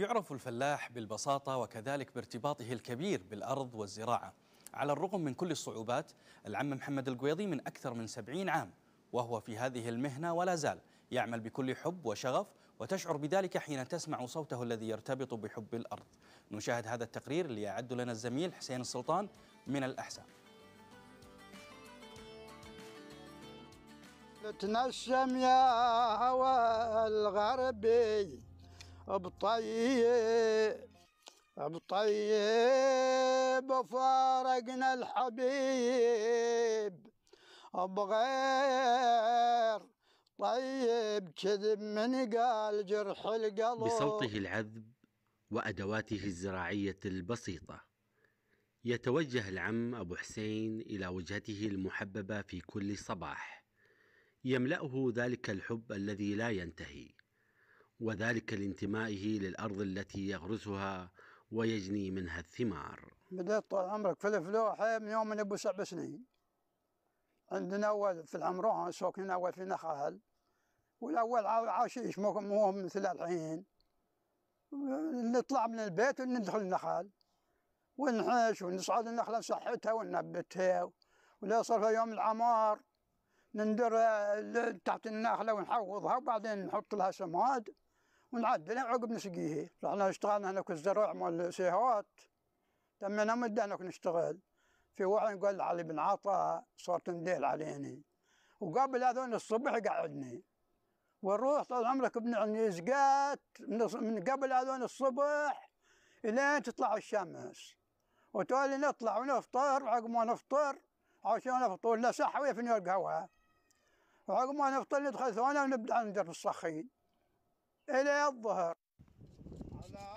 يعرف الفلاح بالبساطة وكذلك بارتباطه الكبير بالأرض والزراعة على الرغم من كل الصعوبات العم محمد القويضي من أكثر من سبعين عام وهو في هذه المهنة ولا زال يعمل بكل حب وشغف وتشعر بذلك حين تسمع صوته الذي يرتبط بحب الأرض نشاهد هذا التقرير اللي يعد لنا الزميل حسين السلطان من الأحساء تنشم يا هوى الغربي بطيب بطيب فارقنا الحبيب بغير طيب كذب من قال جرح القلب بصوته العذب وأدواته الزراعية البسيطة يتوجه العم أبو حسين إلى وجهته المحببة في كل صباح يملأه ذلك الحب الذي لا ينتهي وذلك لانتمائه للأرض التي يغرسها ويجني منها الثمار بدأت طول عمرك في الفلوحة من يوم من أبو سبع سنين عندنا أول في العمران ساكنين أول في نخال والأول عاشيش مو مثل الحين نطلع من البيت وندخل النخال ونحش ونصعد النخلة نصحتها وننبتها ولا صار يوم العمار نندر آه، تحت النخلة ونحوضها وبعدين نحط لها سماد ونعدل عقب نسقيه رحنا اشتغلنا هناك الزرع مال سيهوات تمنا مدة هناك نشتغل في واحد قال علي بن عطا صار نديل عليني وقبل هذول الصبح قعدني والروح طال عمرك ابن عني زقات من قبل هذول الصبح الين تطلع الشمس وتولي نطلع ونفطر وعقب ما نفطر عشان نفطر لنا سحوية في نور قهوة وعقب ما نفطر ندخل ثواني ونبدأ ندير الصخين إلى الظهر على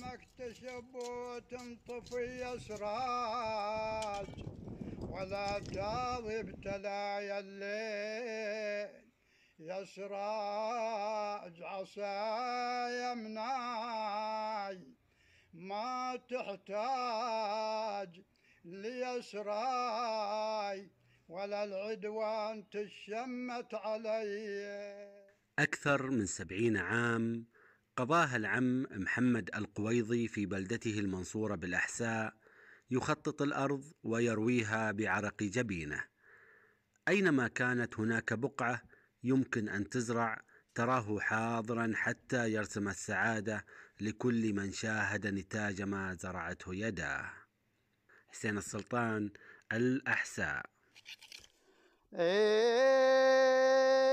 ما اكتسب وتنطفي أسراج ولا تاضي تلايا الليل يا سراج عصاي مناي ما تحتاج ليسراي ولا العدوان تشمت علي أكثر من سبعين عام قضاها العم محمد القويضي في بلدته المنصورة بالأحساء يخطط الأرض ويرويها بعرق جبينه أينما كانت هناك بقعة يمكن أن تزرع تراه حاضرا حتى يرسم السعادة لكل من شاهد نتاج ما زرعته يداه حسين السلطان الأحساء إيه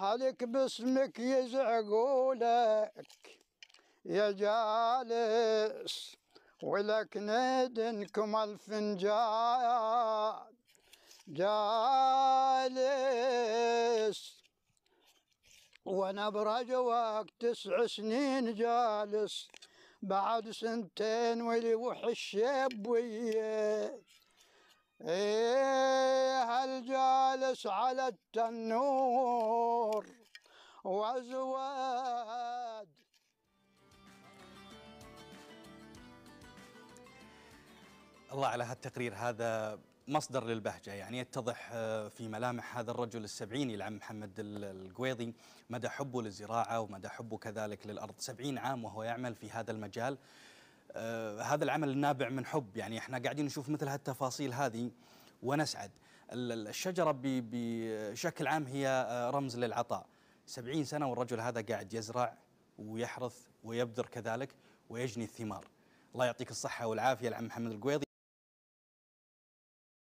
حالك باسمك يزعقولك يا جالس ولك ندنكم الفنجان جالس وانا برجوك تسع سنين جالس بعد سنتين ولي وحش وياه الناس على التنور وزواد الله على هالتقرير هذا مصدر للبهجة يعني يتضح آه، في ملامح هذا الرجل السبعيني العم محمد القويضي مدى حبه للزراعة ومدى حبه كذلك للأرض سبعين عام وهو يعمل في هذا المجال آه، هذا العمل النابع من حب يعني احنا قاعدين نشوف مثل هالتفاصيل هذه ونسعد الشجرة بشكل عام هي آه، رمز للعطاء سبعين سنة والرجل هذا قاعد يزرع ويحرث ويبذر كذلك ويجني الثمار الله يعطيك الصحة والعافية العم محمد القويض